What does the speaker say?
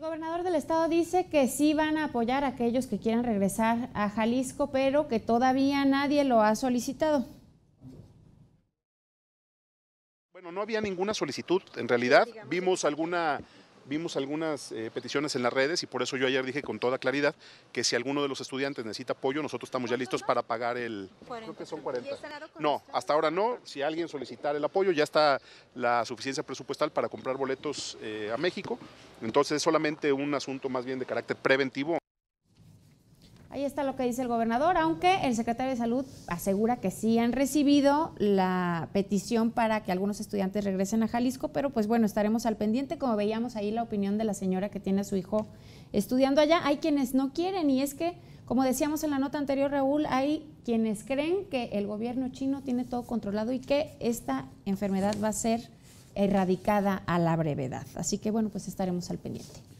El gobernador del estado dice que sí van a apoyar a aquellos que quieran regresar a Jalisco, pero que todavía nadie lo ha solicitado. Bueno, no había ninguna solicitud, en realidad vimos alguna vimos algunas eh, peticiones en las redes y por eso yo ayer dije con toda claridad que si alguno de los estudiantes necesita apoyo, nosotros estamos ya listos para pagar el... 40. Creo que son 40. No, hasta ahora no. Si alguien solicitar el apoyo, ya está la suficiencia presupuestal para comprar boletos eh, a México. Entonces es solamente un asunto más bien de carácter preventivo. Ahí está lo que dice el gobernador, aunque el secretario de Salud asegura que sí han recibido la petición para que algunos estudiantes regresen a Jalisco, pero pues bueno, estaremos al pendiente, como veíamos ahí la opinión de la señora que tiene a su hijo estudiando allá. Hay quienes no quieren y es que, como decíamos en la nota anterior, Raúl, hay quienes creen que el gobierno chino tiene todo controlado y que esta enfermedad va a ser erradicada a la brevedad. Así que bueno, pues estaremos al pendiente.